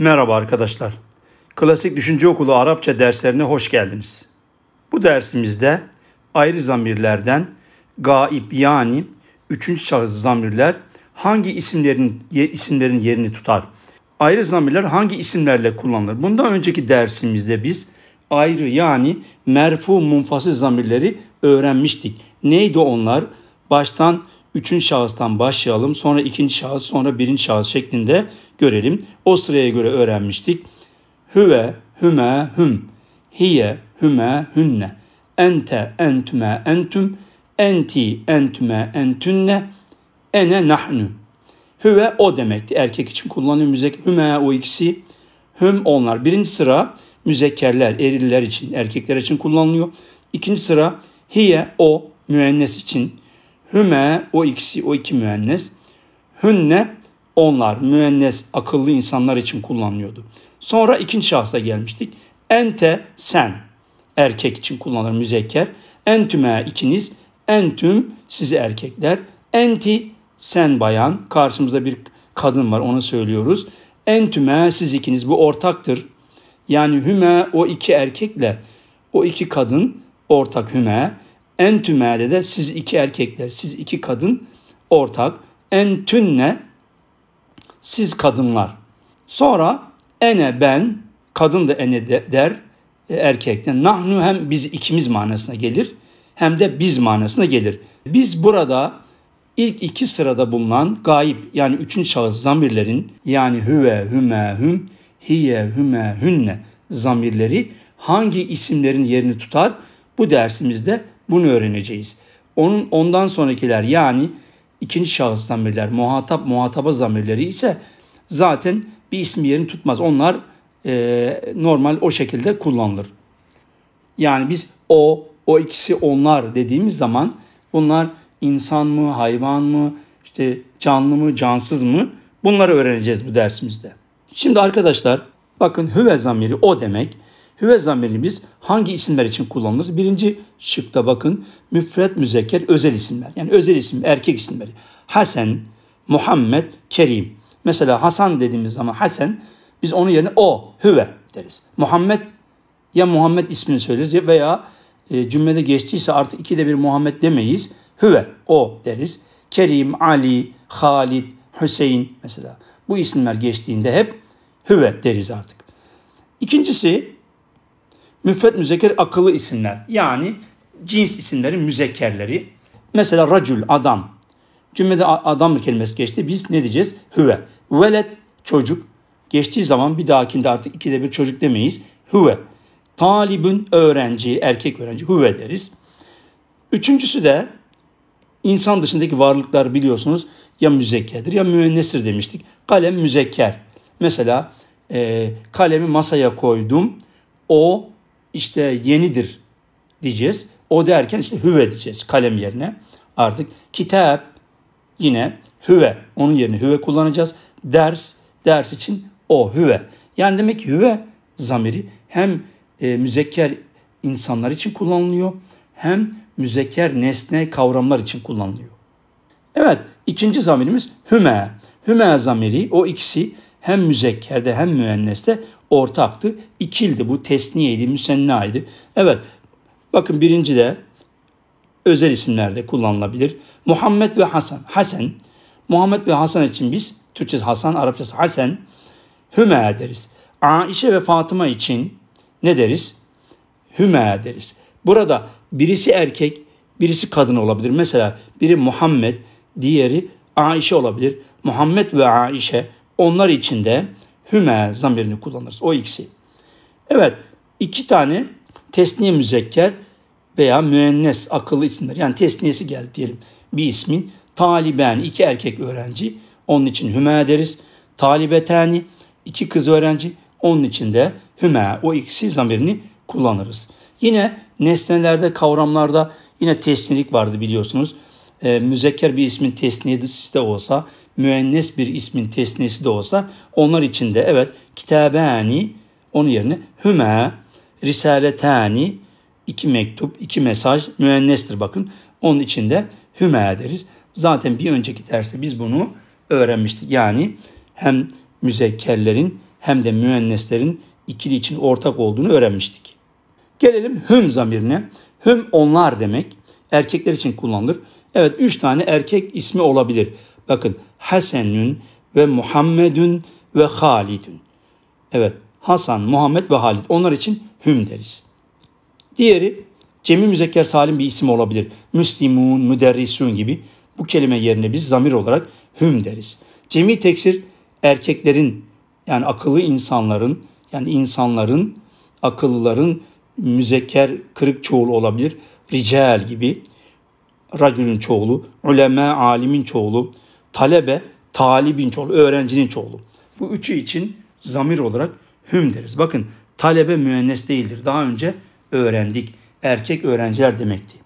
Merhaba arkadaşlar. Klasik Düşünce Okulu Arapça derslerine hoş geldiniz. Bu dersimizde ayrı zamirlerden gaib yani üçüncü şahıs zamirler hangi isimlerin isimlerin yerini tutar? Ayrı zamirler hangi isimlerle kullanılır? Bundan önceki dersimizde biz ayrı yani merfu munfasıl zamirleri öğrenmiştik. Neydi onlar? Baştan üçüncü şahıstan başlayalım. Sonra ikinci şahıs, sonra birinci şahıs şeklinde görelim. O sıraya göre öğrenmiştik. Hüve, hüme, hüm. Hiye, hüme, hünne. Ente, entüme, entüm. Enti, entüme, entünne. Ene, nahnu. Hüve o demekti. Erkek için kullanılan müzek. Hüme o ikisi. Hüm onlar. Birinci sıra müzekkerler, eriller için, erkekler için kullanılıyor. İkinci sıra hiye o müennes için Hüme o ikisi o iki müennes. Hünne onlar müennes akıllı insanlar için kullanılıyordu. Sonra ikinci şahsa gelmiştik. Ente sen erkek için kullanılır müzekker. Entüme ikiniz. Entüm sizi erkekler. Enti sen bayan. Karşımızda bir kadın var onu söylüyoruz. Entüme siz ikiniz bu ortaktır. Yani hüme o iki erkekle o iki kadın ortak hüme. En Entümale de siz iki erkekler, siz iki kadın ortak. En Entünne siz kadınlar. Sonra ene ben, kadın da ene de, der e, erkekten. Nahnu hem biz ikimiz manasına gelir hem de biz manasına gelir. Biz burada ilk iki sırada bulunan gayip yani üçüncü şahıs zamirlerin yani hüve, hüme, hüm, hiye, hüme, hünne zamirleri hangi isimlerin yerini tutar? Bu dersimizde bunu öğreneceğiz. Onun, ondan sonrakiler yani ikinci şahıs zamirler, muhatap muhataba zamirleri ise zaten bir ismi yerini tutmaz. Onlar e, normal o şekilde kullanılır. Yani biz o, o ikisi onlar dediğimiz zaman bunlar insan mı, hayvan mı, işte canlı mı, cansız mı bunları öğreneceğiz bu dersimizde. Şimdi arkadaşlar bakın hüve zamiri o demek. Hüve zamirimiz hangi isimler için kullanılır? Birinci şıkta bakın müfret müzekker özel isimler. Yani özel isim erkek isimleri. Hasan, Muhammed, Kerim. Mesela Hasan dediğimiz zaman Hasan biz onun yerine o, hüve deriz. Muhammed ya Muhammed ismini söyleriz veya e, cümlede geçtiyse artık ikide bir Muhammed demeyiz. Hüve, o deriz. Kerim, Ali, Halid, Hüseyin mesela. Bu isimler geçtiğinde hep hüve deriz artık. İkincisi Müfet müzeker akıllı isimler. Yani cins isimlerin müzekkerleri. Mesela racül adam. Cümlede adam kelimesi geçti. Biz ne diyeceğiz? Hüve. Velet çocuk. Geçtiği zaman bir dahakinde artık ikide bir çocuk demeyiz. Hüve. Talibün öğrenci, erkek öğrenci. Hüve deriz. Üçüncüsü de insan dışındaki varlıklar biliyorsunuz ya müzekkerdir ya müennestir demiştik. Kalem müzekker. Mesela e, kalemi masaya koydum. O işte yenidir diyeceğiz. O derken işte hüve diyeceğiz kalem yerine artık. Kitap yine hüve. Onun yerine hüve kullanacağız. Ders, ders için o hüve. Yani demek ki hüve zamiri hem e, müzekker insanlar için kullanılıyor hem müzekker nesne kavramlar için kullanılıyor. Evet ikinci zamirimiz hüme. Hüme zamiri o ikisi hem müzekkerde hem müenneste ortaktı. İkildi bu tesniyeydi, müsennaydı. Evet bakın birinci de özel isimlerde kullanılabilir. Muhammed ve Hasan. Hasan. Muhammed ve Hasan için biz Türkçesi Hasan, Arapçası Hasan. Hüme deriz. Aişe ve Fatıma için ne deriz? Hüme deriz. Burada birisi erkek, birisi kadın olabilir. Mesela biri Muhammed, diğeri Aişe olabilir. Muhammed ve Aişe onlar için de hüme zamirini kullanırız. O ikisi. Evet iki tane tesniye müzekker veya müennes akıllı isimler. Yani tesniyesi geldi diyelim bir ismin. Taliben iki erkek öğrenci onun için hüme deriz. Talibetani iki kız öğrenci onun için de hüme o ikisi zamirini kullanırız. Yine nesnelerde kavramlarda yine tesnilik vardı biliyorsunuz e, müzekker bir ismin tesniyesi de olsa, müennes bir ismin tesniyesi de olsa onlar için de evet kitabani onun yerine hüme, risaletani iki mektup, iki mesaj müennestir bakın. Onun için de hüme deriz. Zaten bir önceki derste biz bunu öğrenmiştik. Yani hem müzekkerlerin hem de müenneslerin ikili için ortak olduğunu öğrenmiştik. Gelelim hüm zamirine. Hüm onlar demek. Erkekler için kullanılır. Evet üç tane erkek ismi olabilir. Bakın Hasenün ve Muhammedün ve Halidün. Evet Hasan, Muhammed ve Halid. Onlar için hüm deriz. Diğeri cemi müzekker salim bir isim olabilir. Müslimun, müderrisun gibi. Bu kelime yerine biz zamir olarak hüm deriz. Cemi teksir erkeklerin yani akıllı insanların yani insanların akıllıların müzekker kırık çoğul olabilir. Rical gibi racülün çoğulu, uleme alimin çoğulu, talebe talibin çoğulu, öğrencinin çoğulu. Bu üçü için zamir olarak hüm deriz. Bakın talebe müennes değildir. Daha önce öğrendik. Erkek öğrenciler demekti.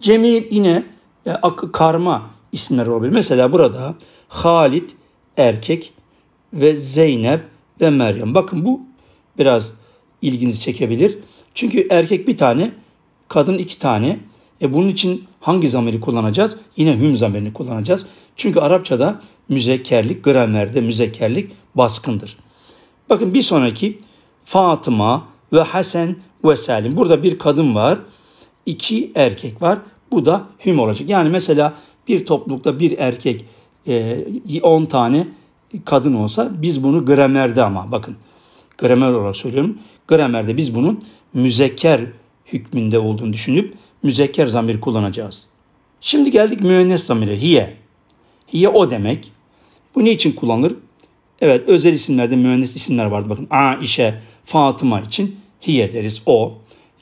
Cemil yine e, akı karma isimler olabilir. Mesela burada Halit erkek ve Zeynep ve Meryem. Bakın bu biraz ilginizi çekebilir. Çünkü erkek bir tane, kadın iki tane. E bunun için hangi zamiri kullanacağız? Yine hüm zamirini kullanacağız. Çünkü Arapçada müzekkerlik, gramerde müzekkerlik baskındır. Bakın bir sonraki Fatıma ve Hasan ve Selim. Burada bir kadın var, iki erkek var. Bu da hüm olacak. Yani mesela bir toplulukta bir erkek 10 e, tane kadın olsa biz bunu gramerde ama bakın gramer olarak söylüyorum. Gramerde biz bunu müzekker hükmünde olduğunu düşünüp müzekker zamir kullanacağız. Şimdi geldik müennes zamire. Hiye. Hiye o demek. Bu ne için kullanılır? Evet özel isimlerde müennes isimler vardı. Bakın a işe Fatıma için hiye deriz o.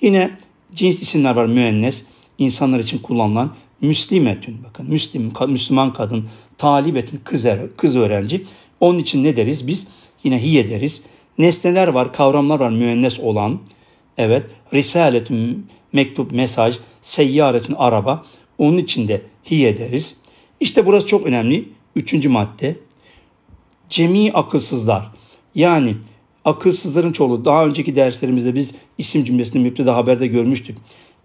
Yine cins isimler var müennes. İnsanlar için kullanılan müslimetün bakın müslim, Müslüman kadın talibetin kız, er, kız öğrenci. Onun için ne deriz biz? Yine hiye deriz. Nesneler var, kavramlar var müennes olan. Evet, risaletün mektup, mesaj, seyyaretün araba. Onun için de hiye deriz. İşte burası çok önemli. Üçüncü madde. Cemi akılsızlar. Yani akılsızların çoğu. Daha önceki derslerimizde biz isim cümlesini müpteda haberde görmüştük.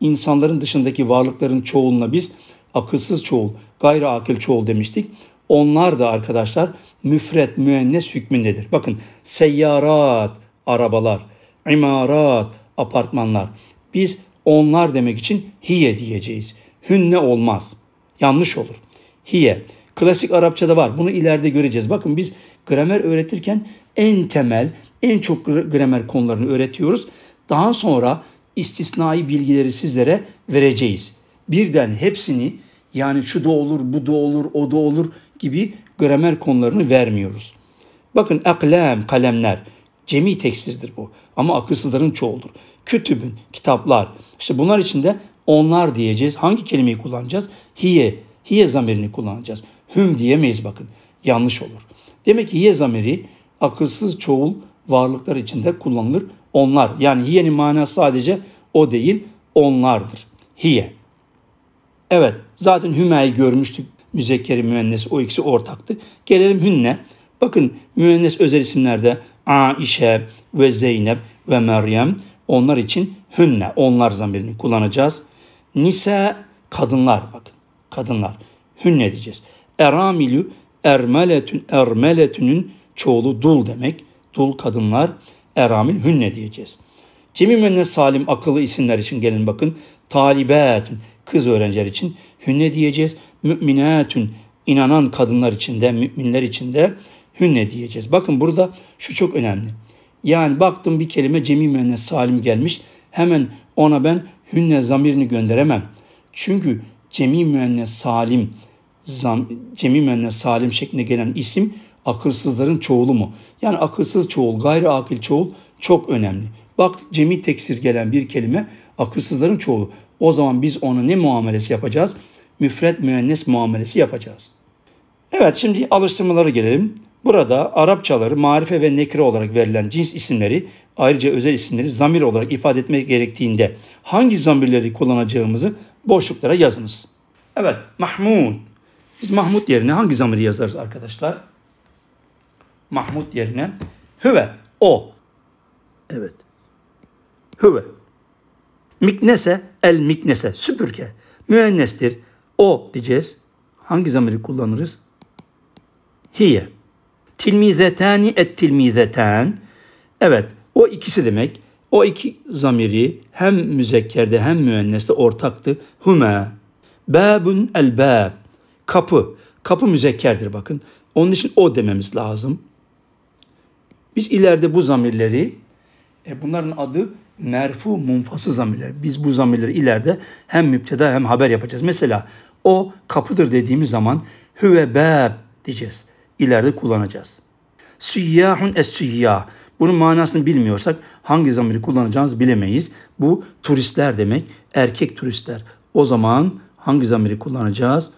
İnsanların dışındaki varlıkların çoğuluna biz akılsız çoğul, gayri akıl çoğul demiştik. Onlar da arkadaşlar müfret, müennes hükmündedir. Bakın seyyarat, arabalar, imarat, apartmanlar. Biz onlar demek için hiye diyeceğiz. Hünne olmaz. Yanlış olur. Hiye. Klasik Arapçada var. Bunu ileride göreceğiz. Bakın biz gramer öğretirken en temel, en çok gramer konularını öğretiyoruz. Daha sonra istisnai bilgileri sizlere vereceğiz. Birden hepsini yani şu da olur, bu da olur, o da olur gibi gramer konularını vermiyoruz. Bakın aklem, kalemler. Cemi tekstirdir bu. Ama akılsızların çoğudur kütübün, kitaplar. İşte bunlar içinde onlar diyeceğiz. Hangi kelimeyi kullanacağız? Hiye, hiye zamirini kullanacağız. Hüm diyemeyiz bakın. Yanlış olur. Demek ki hiye zamiri akılsız çoğul varlıklar içinde kullanılır. Onlar yani hiyenin manası sadece o değil onlardır. Hiye. Evet zaten hümeyi görmüştük. Müzekkeri müennes o ikisi ortaktı. Gelelim hünne. Bakın müennes özel isimlerde Aişe ve Zeynep ve Meryem onlar için hünne, onlar zamirini kullanacağız. Nise kadınlar bakın. Kadınlar. Hünne diyeceğiz. Eramilü ermeletün ermeletünün çoğulu dul demek. Dul kadınlar eramil hünne diyeceğiz. Cemi salim akıllı isimler için gelin bakın. Talibetün kız öğrenciler için hünne diyeceğiz. Müminetün inanan kadınlar için de müminler için de hünne diyeceğiz. Bakın burada şu çok önemli. Yani baktım bir kelime cemimene salim gelmiş. Hemen ona ben hünne zamirini gönderemem. Çünkü cemi müennes salim zam, cemi müennes salim şeklinde gelen isim akılsızların çoğulu mu? Yani akılsız çoğul, gayri akil çoğul çok önemli. Bak cemi teksir gelen bir kelime akılsızların çoğulu. O zaman biz ona ne muamelesi yapacağız? Müfret müennes muamelesi yapacağız. Evet şimdi alıştırmalara gelelim. Burada Arapçaları marife ve nekre olarak verilen cins isimleri ayrıca özel isimleri zamir olarak ifade etmek gerektiğinde hangi zamirleri kullanacağımızı boşluklara yazınız. Evet Mahmud. Biz Mahmud yerine hangi zamiri yazarız arkadaşlar? Mahmud yerine hüve o. Evet. Hüve. Miknese el miknese süpürge. Müennestir. O diyeceğiz. Hangi zamiri kullanırız? Hiye. Tilmizetani et tilmizeten. Evet o ikisi demek. O iki zamiri hem müzekkerde hem müenneste ortaktı. Hume. Babun el bab. Kapı. Kapı müzekkerdir bakın. Onun için o dememiz lazım. Biz ileride bu zamirleri, e, bunların adı merfu munfası zamirler. Biz bu zamirleri ileride hem müpteda hem haber yapacağız. Mesela o kapıdır dediğimiz zaman hüve bab diyeceğiz ileride kullanacağız. Süyyahun es süyyah. Bunun manasını bilmiyorsak hangi zamiri kullanacağımızı bilemeyiz. Bu turistler demek. Erkek turistler. O zaman hangi zamiri kullanacağız?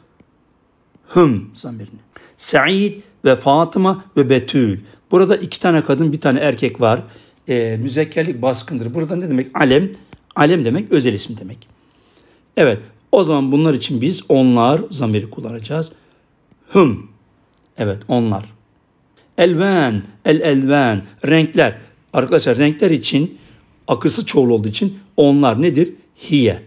Hüm zamirini. Said ve Fatıma ve Betül. Burada iki tane kadın bir tane erkek var. E, müzekkerlik baskındır. Burada ne demek? Alem. Alem demek özel isim demek. Evet o zaman bunlar için biz onlar zamiri kullanacağız. Hüm Evet onlar. Elven, el elven, renkler. Arkadaşlar renkler için akılsız çoğul olduğu için onlar nedir? Hiye.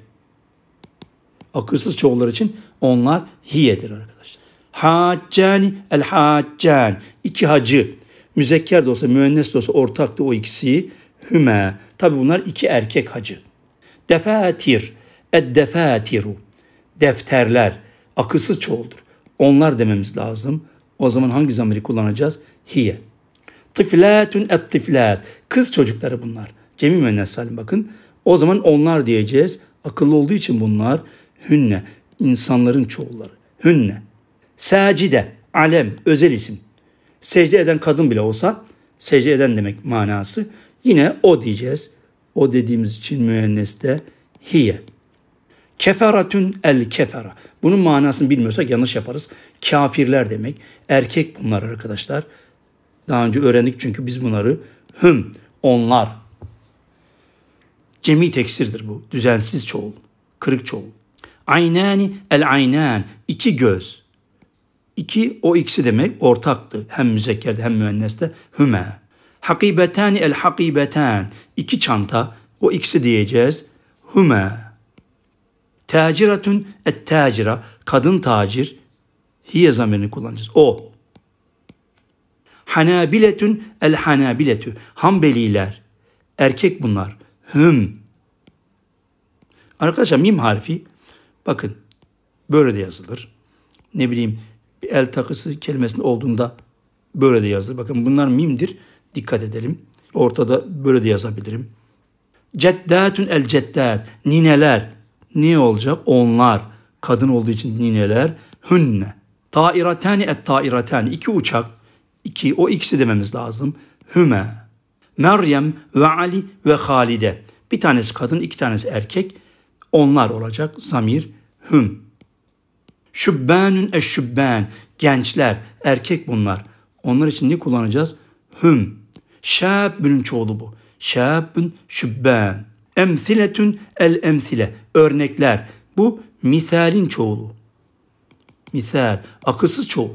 Akılsız çoğullar için onlar hiyedir arkadaşlar. Haccani, el haccan. İki hacı. Müzekker de olsa, müennes de olsa ortak o ikisi. Hüme. Tabi bunlar iki erkek hacı. Defatir, ed defatiru. Defterler. Akılsız çoğuldur. Onlar dememiz lazım. O zaman hangi zamiri kullanacağız? Hiye. Tifletun et tiflet. Kız çocukları bunlar. Cemil müennes salim bakın. O zaman onlar diyeceğiz. Akıllı olduğu için bunlar hünne. insanların çoğulları. Hünne. Sacide. Alem. Özel isim. Secde eden kadın bile olsa secde eden demek manası. Yine o diyeceğiz. O dediğimiz için müenneste hiye. Keferatün el kefera. Bunun manasını bilmiyorsak yanlış yaparız. Kafirler demek. Erkek bunlar arkadaşlar. Daha önce öğrendik çünkü biz bunları. Hüm, onlar. Cemi teksirdir bu. Düzensiz çoğul. Kırık çoğul. Aynani el aynan. iki göz. İki o ikisi demek ortaktı. Hem müzekkerde hem müenneste. Hüme. Hakibetani el hakibeten. iki çanta. O ikisi diyeceğiz. Hüme. Taciratun et tacira. Kadın tacir. Hiye zamirini kullanacağız. O. Hanabiletün el hanabiletü. hambeliler Erkek bunlar. Hüm. Arkadaşlar mim harfi bakın böyle de yazılır. Ne bileyim bir el takısı kelimesinin olduğunda böyle de yazılır. Bakın bunlar mimdir. Dikkat edelim. Ortada böyle de yazabilirim. Ceddatun el ceddat. Nineler ne olacak? Onlar kadın olduğu için nineler hünne. Tairatani et tairatani iki uçak iki o ikisi dememiz lazım. Hüme. Meryem ve Ali ve Halide. Bir tanesi kadın, iki tanesi erkek. Onlar olacak zamir hüm. Şübbanün eşşübban. Gençler, erkek bunlar. Onlar için ne kullanacağız? Hüm. Şabbünün çoğulu bu. Şabbün şübban. Emsiletün el emsile. Örnekler. Bu misalin çoğulu. Misal. Akısız çoğul.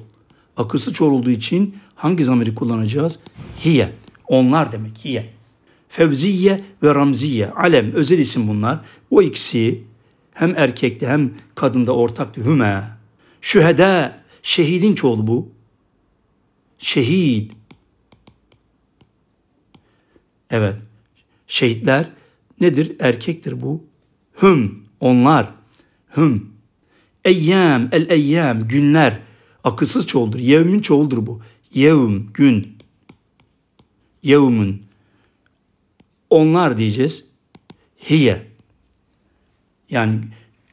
Akısız çoğul olduğu için hangi zamiri kullanacağız? Hiye. Onlar demek. Hiye. Fevziye ve Ramziye. Alem. Özel isim bunlar. O ikisi hem erkekte hem kadında ortak Hüme. Şühede. Şehidin çoğulu bu. Şehid. Evet. Şehitler nedir? Erkektir bu. Hüm onlar. Hüm. Eyyam el eyyam günler. Akılsız çoğuldur. Yevmin çoğuldur bu. Yevm gün. Yevmün. Onlar diyeceğiz. Hiye. Yani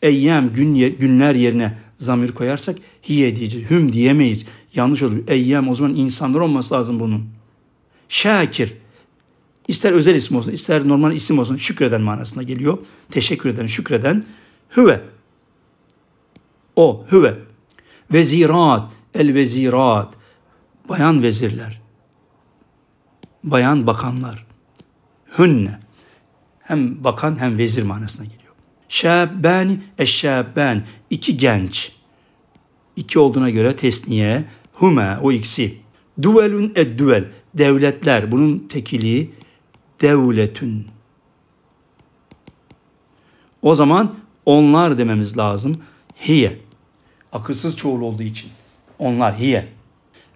eyyam gün, günler yerine zamir koyarsak hiye diyeceğiz. Hüm diyemeyiz. Yanlış olur. Eyyam o zaman insanlar olması lazım bunun. Şakir İster özel isim olsun, ister normal isim olsun şükreden manasına geliyor. Teşekkür eden, şükreden. Hüve. O, hüve. Vezirat, el vezirat. Bayan vezirler. Bayan bakanlar. Hünne. Hem bakan hem vezir manasına geliyor. Şebben, eşşebben. iki genç. İki olduğuna göre tesniye, Hüme, o ikisi. Duelun eddüel, devletler. Bunun tekili, devletün. O zaman onlar dememiz lazım. Hiye. Akılsız çoğul olduğu için. Onlar hiye.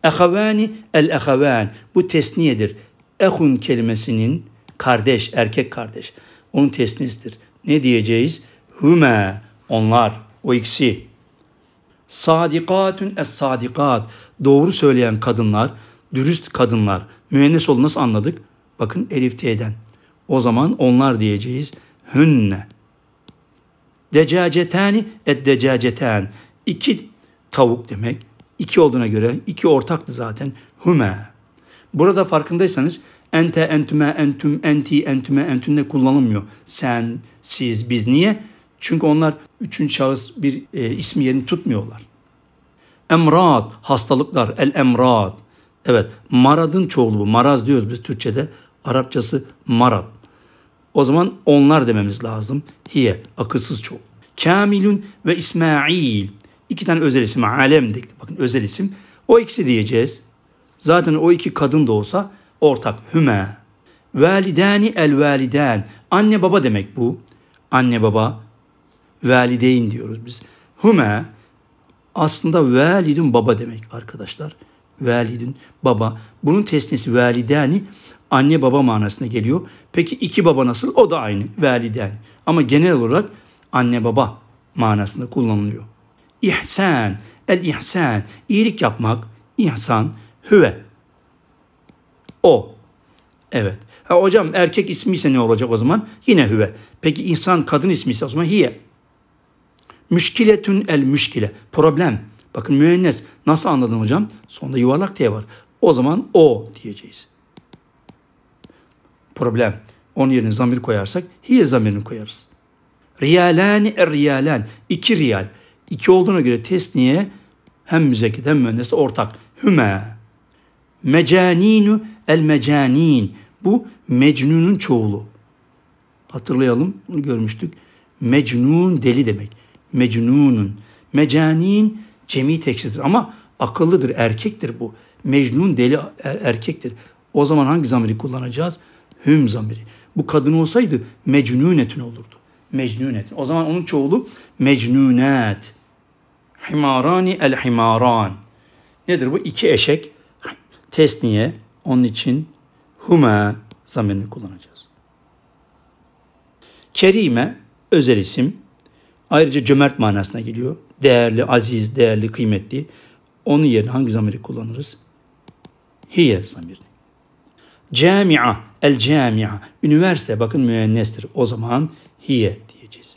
Ehavani el ehavan. Bu tesniyedir. Ehun kelimesinin kardeş, erkek kardeş. Onun tesnisidir. Ne diyeceğiz? Hüme. Onlar. O ikisi. Sadikatün es sadikat. Doğru söyleyen kadınlar, dürüst kadınlar. Müennes oldu nasıl anladık? Bakın elif t'den. O zaman onlar diyeceğiz. Hünne. Decacetani et decaceten. İki tavuk demek. İki olduğuna göre iki ortaktı zaten. Hüme. Burada farkındaysanız ente, entüme, entüm, enti, entüme, entünle kullanılmıyor. Sen, siz, biz. Niye? Çünkü onlar üçün şahıs bir e, ismi yerini tutmuyorlar. Emrat hastalıklar, el emrat. Evet, maradın çoğulu bu. Maraz diyoruz biz Türkçe'de. Arapçası marat. O zaman onlar dememiz lazım. Hiye, akılsız çoğu. Kamilun ve İsmail. İki tane özel isim, Alemdik. Bakın özel isim. O ikisi diyeceğiz. Zaten o iki kadın da olsa ortak. Hüme. Validani el validen. Anne baba demek bu. Anne baba. Valideyn diyoruz biz. Hüme aslında validun baba demek arkadaşlar. Validun baba. Bunun tesnisi validani anne baba manasına geliyor. Peki iki baba nasıl? O da aynı. Validen. Ama genel olarak anne baba manasında kullanılıyor. İhsan. El ihsan. İyilik yapmak. İhsan. Hüve. O. Evet. Ha hocam erkek ismi ise ne olacak o zaman? Yine hüve. Peki insan kadın ismi ise o zaman hiye. Müşkiletün el müşkile. Problem. Bakın müennes. Nasıl anladın hocam? Sonunda yuvarlak diye var. O zaman o diyeceğiz problem. Onun yerine zamir koyarsak hiye zamirini koyarız. Riyalani er riyalen. iki riyal. İki olduğuna göre tesniye hem müzekkid hem müennes ortak. Hüme. Mecaninu el mecanin. Bu mecnunun çoğulu. Hatırlayalım bunu görmüştük. Mecnun deli demek. Mecnunun. Mecanin cemi tekstidir ama akıllıdır, erkektir bu. Mecnun deli er, erkektir. O zaman hangi zamiri kullanacağız? Hüm zamiri. Bu kadın olsaydı mecnunetün olurdu. Mecnunetün. O zaman onun çoğulu mecnunet. Himarani el himaran. Nedir bu? İki eşek. Tesniye. Onun için hume zamirini kullanacağız. Kerime özel isim. Ayrıca cömert manasına geliyor. Değerli, aziz, değerli, kıymetli. Onun yerine hangi zamiri kullanırız? Hiye zamirini. Camia, el camia. Üniversite bakın müennestir. O zaman hiye diyeceğiz.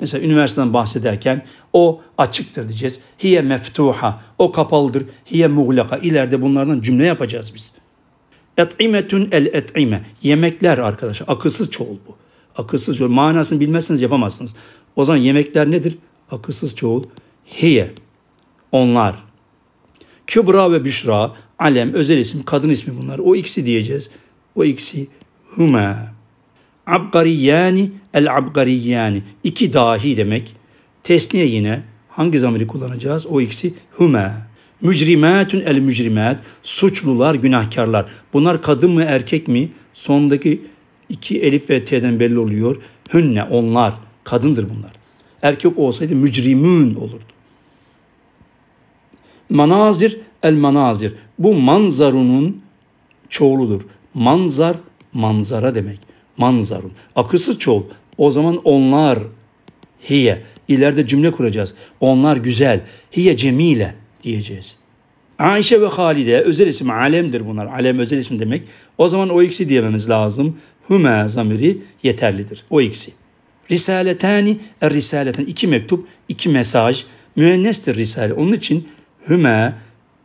Mesela üniversiteden bahsederken o açıktır diyeceğiz. Hiye meftuha. O kapalıdır. Hiye muğlaka. İleride bunlardan cümle yapacağız biz. Et'imetun el et'ime. Yemekler arkadaşlar. Akılsız çoğul bu. Akılsız çoğul. Manasını bilmezsiniz yapamazsınız. O zaman yemekler nedir? Akılsız çoğul. Hiye. Onlar. Kübra ve Büşra, Alem, özel isim, kadın ismi bunlar. O ikisi diyeceğiz. O ikisi huma. Abgariyani, el abgariyani. İki dahi demek. Tesniye yine hangi zamiri kullanacağız? O ikisi huma. Mücrimatun el mücrimat. Suçlular, günahkarlar. Bunlar kadın mı erkek mi? Sondaki iki elif ve t'den belli oluyor. Hünne onlar. Kadındır bunlar. Erkek olsaydı mücrimun olurdu. Manazir el manazir. Bu manzarunun çoğuludur. Manzar manzara demek. Manzarun. Akısı çoğul. O zaman onlar hiye. İleride cümle kuracağız. Onlar güzel. Hiye cemile diyeceğiz. Ayşe ve Halide özel isim alemdir bunlar. Alem özel isim demek. O zaman o ikisi diyememiz lazım. Hüme zamiri yeterlidir. O ikisi. Risaletani er risaleten. iki mektup, iki mesaj. Müennestir risale. Onun için hüme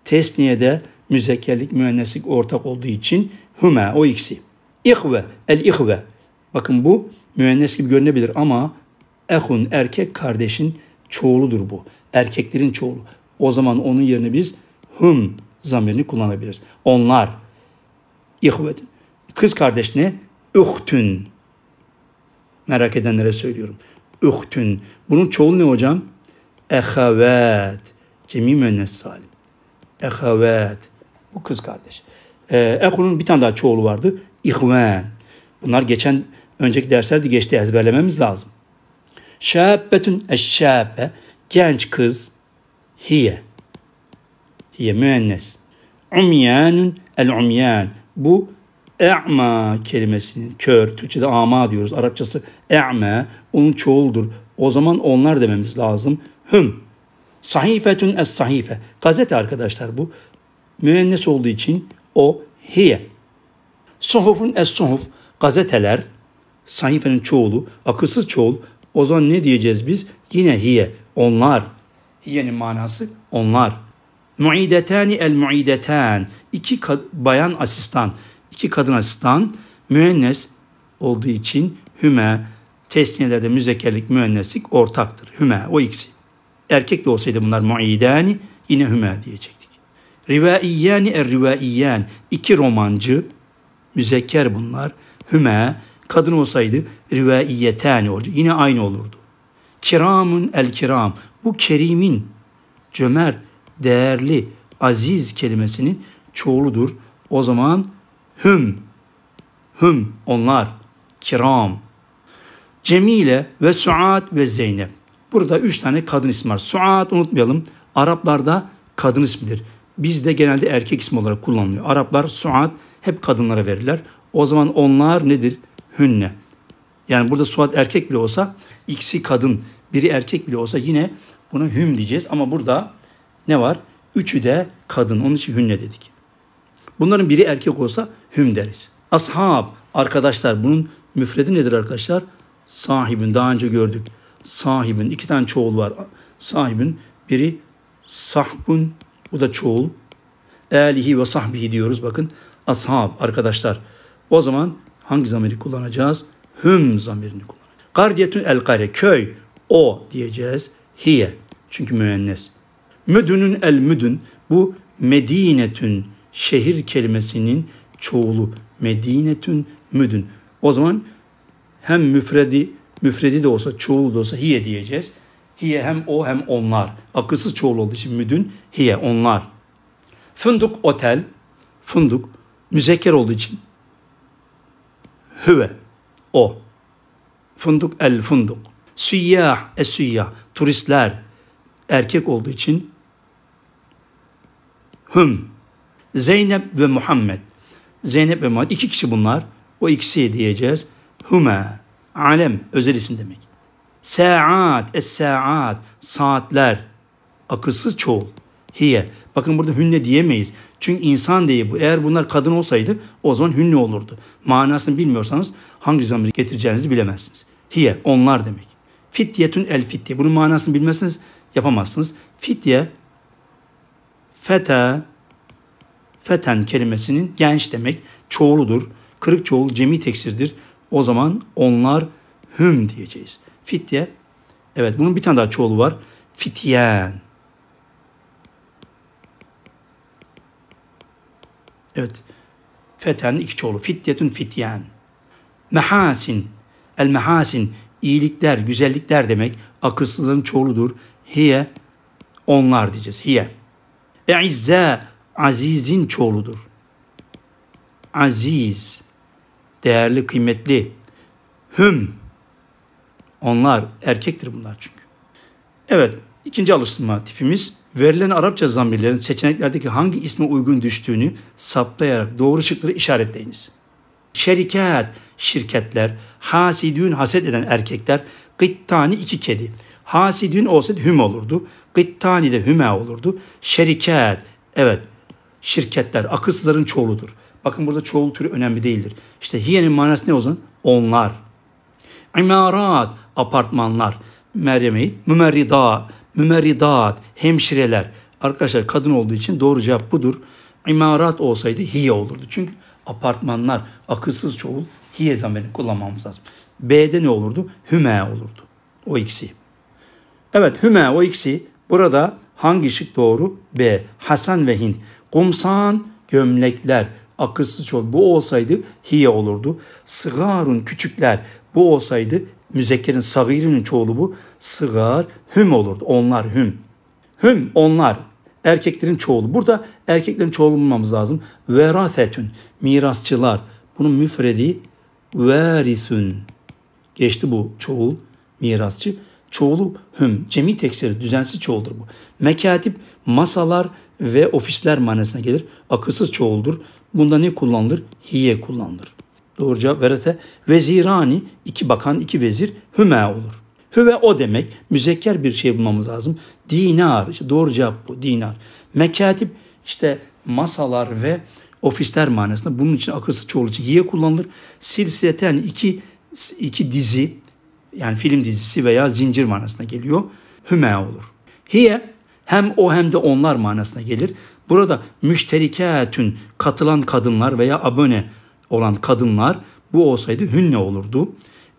tesniyede müzekkerlik müenneslik ortak olduğu için hüme o ikisi. İhve el ihve. Bakın bu müennes gibi görünebilir ama ehun erkek kardeşin çoğuludur bu. Erkeklerin çoğulu. O zaman onun yerine biz hüm zamirini kullanabiliriz. Onlar ihvetin. Kız kardeş ne? Ühtün. Merak edenlere söylüyorum. Ühtün. Bunun çoğulu ne hocam? Ehavet. Cemi müennes salim. Ehevet. Bu kız kardeş. Ee, Ehun'un bir tane daha çoğulu vardı. İhven. Bunlar geçen önceki derslerde geçti ezberlememiz lazım. Şebbetün eşşabe. Genç kız. Hiye. Hiye müennes. Umyanun el umyan. Bu e'ma kelimesinin kör, Türkçe'de ama diyoruz. Arapçası e'me, onun çoğuldur. O zaman onlar dememiz lazım. Hım. Sahifetun es sahife. Gazete arkadaşlar bu. Müennes olduğu için o hiye. Suhufun es suhuf. Gazeteler. Sahifenin çoğulu. Akılsız çoğul. O zaman ne diyeceğiz biz? Yine hiye. Onlar. Hiyenin manası onlar. Muidetani el muideten. İki bayan asistan. iki kadın asistan. Müennes olduğu için hüme. Tesniyelerde müzekerlik müenneslik ortaktır. Hüme o ikisi. Erkek de olsaydı bunlar muidani yine hüme diyecektik. Rivaiyani er rivaiyan iki romancı müzekker bunlar. Hüme kadın olsaydı rivaiyetani olacak. Yine aynı olurdu. Kiramun el kiram bu kerimin cömert, değerli, aziz kelimesinin çoğuludur. O zaman hüm, hüm onlar, kiram. Cemile ve Suat ve Zeynep. Burada üç tane kadın ismi var. Suat unutmayalım. Araplarda kadın ismidir. Bizde genelde erkek ismi olarak kullanılıyor. Araplar suat hep kadınlara verirler. O zaman onlar nedir? Hünne. Yani burada suat erkek bile olsa ikisi kadın, biri erkek bile olsa yine buna hüm diyeceğiz. Ama burada ne var? Üçü de kadın. Onun için hünne dedik. Bunların biri erkek olsa hüm deriz. Ashab, arkadaşlar bunun müfredi nedir arkadaşlar? Sahibin daha önce gördük sahibin iki tane çoğul var. Sahibin biri sahbun bu da çoğul. Elihi ve sahbihi diyoruz bakın. Ashab arkadaşlar. O zaman hangi zamiri kullanacağız? Hüm zamirini kullanacağız. Gardiyetün el kare köy o diyeceğiz. Hiye çünkü müennes. Müdünün el müdün bu Medinetün şehir kelimesinin çoğulu. Medinetün müdün. O zaman hem müfredi müfredi de olsa, çoğul da olsa hiye diyeceğiz. Hiye hem o hem onlar. Akılsız çoğul olduğu için müdün hiye onlar. Fındık otel, fındık müzekker olduğu için hüve o. Fındık el fındık. Süyyah es süyyah turistler erkek olduğu için hüm. Zeynep ve Muhammed. Zeynep ve Muhammed iki kişi bunlar. O ikisi diyeceğiz. Hüme Alem özel isim demek. Saat, es-saat, saatler. Akılsız çoğul. Hiye. Bakın burada hünne diyemeyiz. Çünkü insan diye bu. Eğer bunlar kadın olsaydı o zaman hünne olurdu. Manasını bilmiyorsanız hangi zamiri getireceğinizi bilemezsiniz. Hiye, onlar demek. Fityetün el fitye. Bunun manasını bilmezseniz yapamazsınız. Fitye, feta feten kelimesinin genç demek. Çoğuludur. Kırık çoğul cemi teksirdir. O zaman onlar hüm diyeceğiz. Fitye. Evet bunun bir tane daha çoğulu var. Fityen. Evet. feten iki çoğulu. Fityetün fityen. Mehasin. El mehasin. İyilikler, güzellikler demek. Akılsızların çoğuludur. Hiye. Onlar diyeceğiz. Hiye. E'izze. Azizin çoğuludur. Aziz değerli, kıymetli. Hüm. Onlar erkektir bunlar çünkü. Evet, ikinci alıştırma tipimiz verilen Arapça zamirlerin seçeneklerdeki hangi isme uygun düştüğünü saptayarak doğru şıkları işaretleyiniz. Şeriket, şirketler, hasidün haset eden erkekler, gıttani iki kedi. Hasidün olsaydı hüm olurdu. Gıttani de hüme olurdu. Şeriket, evet şirketler akılsızların çoğuludur. Bakın burada çoğul türü önemli değildir. İşte hiyenin manası ne olsun? Onlar. İmarat, apartmanlar. Meryem'i, mümerrida, mümerridat, hemşireler. Arkadaşlar kadın olduğu için doğru cevap budur. İmarat olsaydı hiye olurdu. Çünkü apartmanlar, akılsız çoğul, hiye zamerini kullanmamız lazım. B'de ne olurdu? Hüme olurdu. O ikisi. Evet hüme o ikisi. Burada hangi şık doğru? B. Hasan ve Hin. Kumsan gömlekler akılsız çoğul. Bu olsaydı hiye olurdu. Sıgarun küçükler bu olsaydı müzekkerin sagirinin çoğulu bu. Sıgar hüm olurdu. Onlar hüm. Hüm onlar. Erkeklerin çoğulu. Burada erkeklerin çoğulu bulmamız lazım. Verasetün. Mirasçılar. Bunun müfredi verisün. Geçti bu çoğul. Mirasçı. Çoğulu hüm. Cemi tekstleri düzensiz çoğuldur bu. Mekatip masalar ve ofisler manasına gelir. Akılsız çoğuldur. Bunda ne kullanılır? Hiye kullanılır. Doğru cevap verese vezirani iki bakan iki vezir hüme olur. Hüve o demek müzekker bir şey bulmamız lazım. Dinar işte doğru cevap bu dinar. Mekatip işte masalar ve ofisler manasında bunun için akılsız çoğulucu hiye kullanılır. Silsileten iki, iki dizi yani film dizisi veya zincir manasına geliyor. Hüme olur. Hiye hem o hem de onlar manasına gelir. Burada müşteriketün katılan kadınlar veya abone olan kadınlar bu olsaydı hünne olurdu.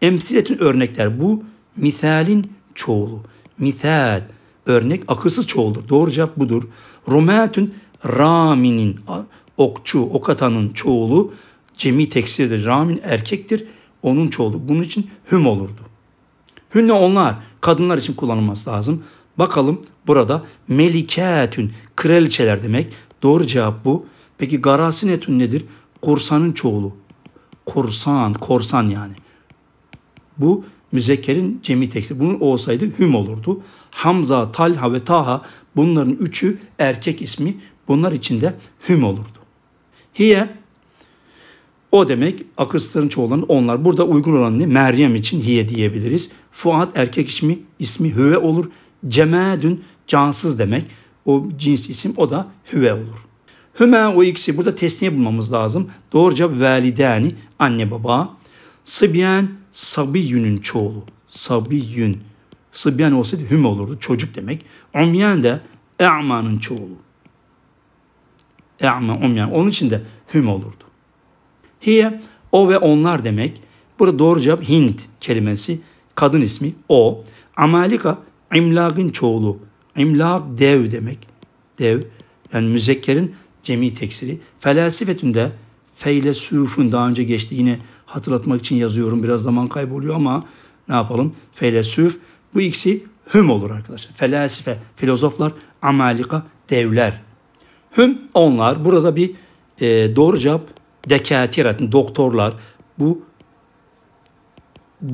Emsiletün örnekler bu misalin çoğulu. Misal örnek akılsız çoğuldur. Doğru cevap budur. Rumetün raminin okçu, okatanın çoğulu cemi teksirdir. Ramin erkektir. Onun çoğulu. Bunun için hüm olurdu. Hünne onlar. Kadınlar için kullanılması lazım. Bakalım burada meliketün kraliçeler demek. Doğru cevap bu. Peki garasinetün nedir? Korsanın çoğulu. Korsan, korsan yani. Bu müzekkerin cemi teksti. Bunun olsaydı hüm olurdu. Hamza, Talha ve Taha bunların üçü erkek ismi. Bunlar içinde hüm olurdu. Hiye o demek akıstırın çoğulanı onlar. Burada uygun olan ne? Meryem için hiye diyebiliriz. Fuat erkek ismi, ismi hüve olur. Cemedün cansız demek. O cins isim o da hüve olur. Hüme o ikisi burada tesniye bulmamız lazım. Doğru cevap validani anne baba. Sıbyen sabiyünün çoğulu. Sabiyün. Sıbyen olsaydı hüme olurdu çocuk demek. Umyen de e'manın çoğulu. E'ma umyen. Onun için de hüme olurdu. Hiye o ve onlar demek. Burada doğru cevap Hint kelimesi. Kadın ismi o. Amalika İmlakın çoğulu. İmlak dev demek. Dev. Yani müzekkerin cemi teksiri. Felsefetünde, feylesufun daha önce geçti. Yine hatırlatmak için yazıyorum. Biraz zaman kayboluyor ama ne yapalım? Feylesuf. Bu ikisi hüm olur arkadaşlar. Felsefe, filozoflar, amalika, devler. Hüm onlar. Burada bir e, doğru cevap dekatirat, doktorlar. Bu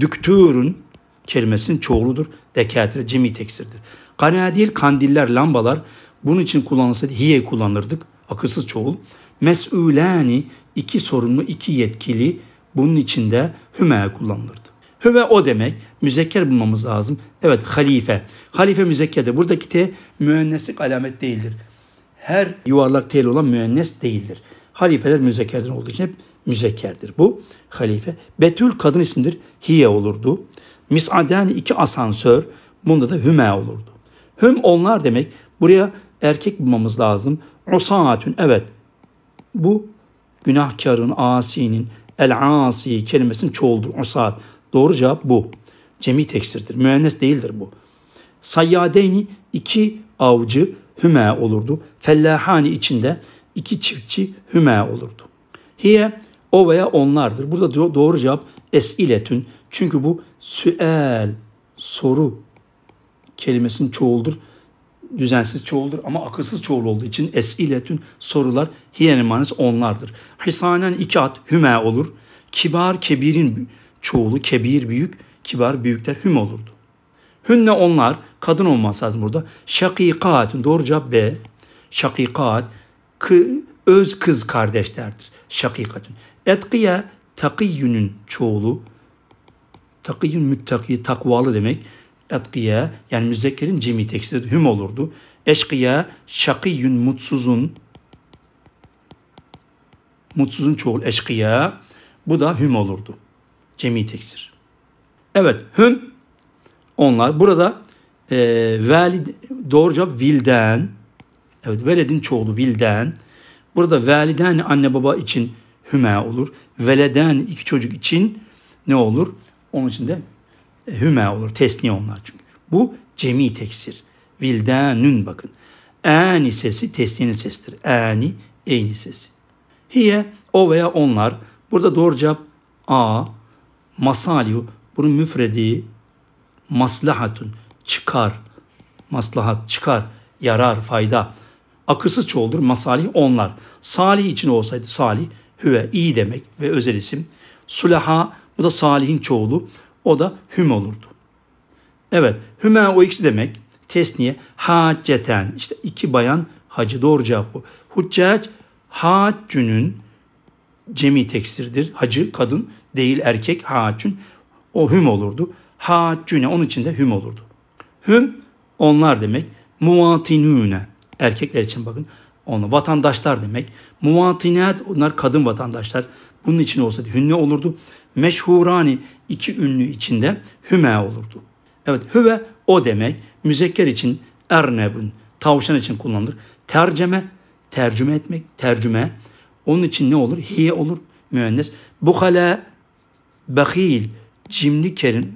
düktürün kelimesinin çoğuludur. Dekatire cemi teksirdir. Kanaat kandiller, lambalar bunun için kullanılsa hiye kullanırdık. Akılsız çoğul. Mes'ulani iki sorumlu, iki yetkili bunun içinde hüme kullanılırdı. Hüve o demek. Müzekker bulmamız lazım. Evet halife. Halife müzekkerdir. Buradaki te müennesik alamet değildir. Her yuvarlak tel olan müennes değildir. Halifeler müzekkerden olduğu için hep müzekkerdir. Bu halife. Betül kadın ismidir. Hiye olurdu. Mis'aden iki asansör bunda da hüme olurdu. Hüm onlar demek buraya erkek bulmamız lazım. Usaatün evet bu günahkarın, asinin, el asi kelimesinin çoğuldur. Usaat. Doğru cevap bu. Cemi teksirdir. Müennes değildir bu. Sayyadeyni iki avcı hüme olurdu. Fellahani içinde iki çiftçi hüme olurdu. Hiye o veya onlardır. Burada doğru cevap esiletün. Çünkü bu Süel, soru kelimesinin çoğuldur. Düzensiz çoğuldur ama akılsız çoğul olduğu için es esiletün sorular hiyenemanis onlardır. Hisanen iki at hüme olur. Kibar kebirin çoğulu kebir büyük, kibar büyükler hüm olurdu. Hünne onlar, kadın olmaz lazım burada. Şakikatün doğru cevap B. Şakikat, kı, öz kız kardeşlerdir. Şakikatün. Etkiye takiyyünün çoğulu, Takiyün müttaki takvalı demek. Etkiye yani müzekkerin cemi tekstidir. Hüm olurdu. Eşkıya şakiyün mutsuzun. Mutsuzun çoğul eşkıya. Bu da hüm olurdu. Cemi tekstir. Evet hüm onlar. Burada e, valid, doğru cevap vilden. Evet veledin çoğulu vilden. Burada veliden anne baba için hüme olur. Veleden iki çocuk için ne olur? Onun için de e, hüme olur. Tesniye onlar çünkü. Bu cemi teksir. Vildanün bakın. Ani sesi tesniyenin sesidir. Ani, eyni sesi. Hiye, o veya onlar. Burada doğru cevap A. Masalihu. Bunun müfredi maslahatun. Çıkar. Maslahat çıkar. Yarar, fayda. Akısız çoğuldur. Masalih onlar. Salih için olsaydı salih hüve iyi demek ve özel isim. Sulaha bu da Salih'in çoğulu. O da hüm olurdu. Evet hüme o ikisi demek. Tesniye haceten. İşte iki bayan hacı. Doğru cevap bu. Huccac haccünün cemi tekstirdir. Hacı kadın değil erkek haccün. O hüm olurdu. Haccüne onun de hüm olurdu. Hüm onlar demek. Muvatinüne erkekler için bakın. Onu vatandaşlar demek. Muvatinat onlar kadın vatandaşlar. Bunun için olsaydı hünne olurdu meşhurani iki ünlü içinde hüme olurdu. Evet hüve o demek müzekker için ernebün tavşan için kullanılır. Terceme tercüme etmek tercüme onun için ne olur? Hiye olur müennes. Bukale bakil cimri kelim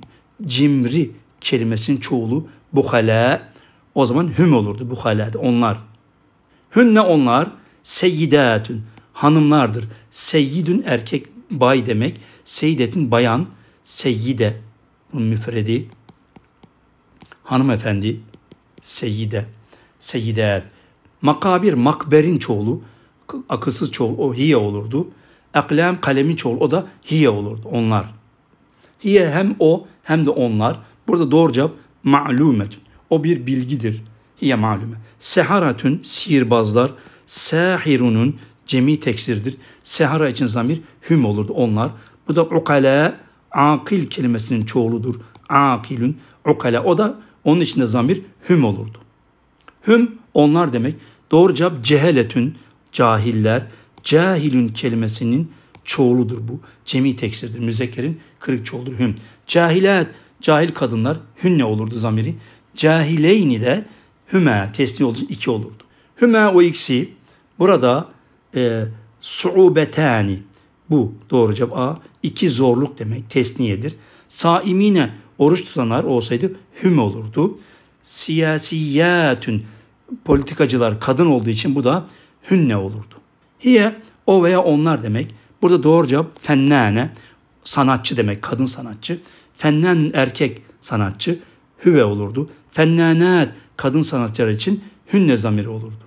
cimri kelimesinin çoğulu bukale o zaman hüm olurdu bukale onlar. Hünne onlar seyyidatün hanımlardır. Seyyidün erkek bay demek. Seyyidetin bayan, seyyide, bunun müfredi, hanımefendi, seyyide, seyyidet. Makabir, makberin çoğulu, akılsız çoğul o hiye olurdu. Eklem, kalemin çoğulu o da hiye olurdu, onlar. Hiye hem o hem de onlar. Burada doğru cevap ma'lumet. O bir bilgidir. Hiye ma'lume. Seharatün, sihirbazlar, sahirunun, cemi teksirdir. Sehara için zamir hüm olurdu onlar. Bu da ukale, akil kelimesinin çoğuludur. Akilün, ukale. O da onun içinde zamir hüm olurdu. Hüm onlar demek. Doğru cevap ceheletün, cahiller. Cahilün kelimesinin çoğuludur bu. Cemi teksirdir. Müzekkerin kırık çoğuludur hüm. Cahilet, cahil kadınlar hünne olurdu zamiri. Cahileyni de hüme tesni olduğu iki olurdu. Hüme o ikisi burada e, suubetani bu doğru cevap A. İki zorluk demek tesniyedir. Saimine oruç tutanlar olsaydı hüm olurdu. Siyasiyetün politikacılar kadın olduğu için bu da hünne olurdu. Hiye o veya onlar demek. Burada doğru cevap fennane sanatçı demek kadın sanatçı. Fennen erkek sanatçı hüve olurdu. Fennanet kadın sanatçılar için hünne zamiri olurdu.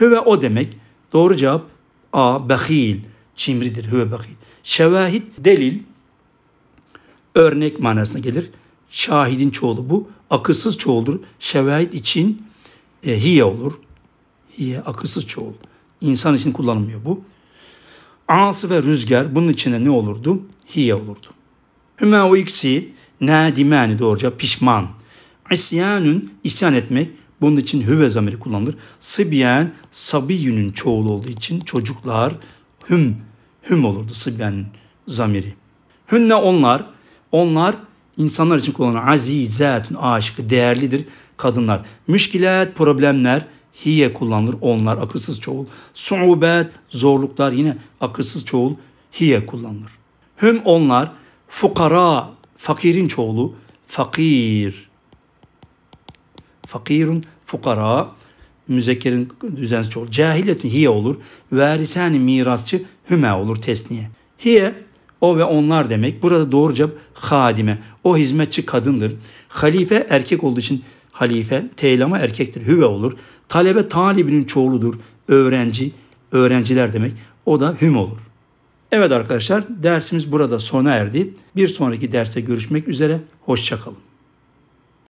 Hüve o demek. Doğru cevap A. Behil çimridir. Höve bakayım. Şevahit delil örnek manasına gelir. Şahidin çoğulu bu. Akılsız çoğuldur. Şevahit için e, hiye olur. Hiye akılsız çoğul. İnsan için kullanılmıyor bu. Ası ve rüzgar bunun içine ne olurdu? Hiye olurdu. Hüma o ikisi nadimani doğruca pişman. İsyanün isyan etmek bunun için hüve zamiri kullanılır. Sibyan, sabiyünün çoğulu olduğu için çocuklar hüm hüm olurdu sıbyan zamiri. Hünne onlar, onlar insanlar için kullanılan azizatun aşık, değerlidir kadınlar. Müşkilat, problemler, hiye kullanılır onlar akılsız çoğul. Suubet, zorluklar yine akılsız çoğul hiye kullanılır. Hüm onlar fukara, fakirin çoğulu fakir. Fakirun fukara müzekkerin düzensiz olur. Cahiletün hiye olur. Verisani mirasçı hüme olur tesniye. Hiye o ve onlar demek. Burada doğru cevap hadime. O hizmetçi kadındır. Halife erkek olduğu için halife, teylama erkektir. Hüve olur. Talebe talibinin çoğuludur. Öğrenci, öğrenciler demek. O da hüm olur. Evet arkadaşlar dersimiz burada sona erdi. Bir sonraki derste görüşmek üzere. Hoşçakalın.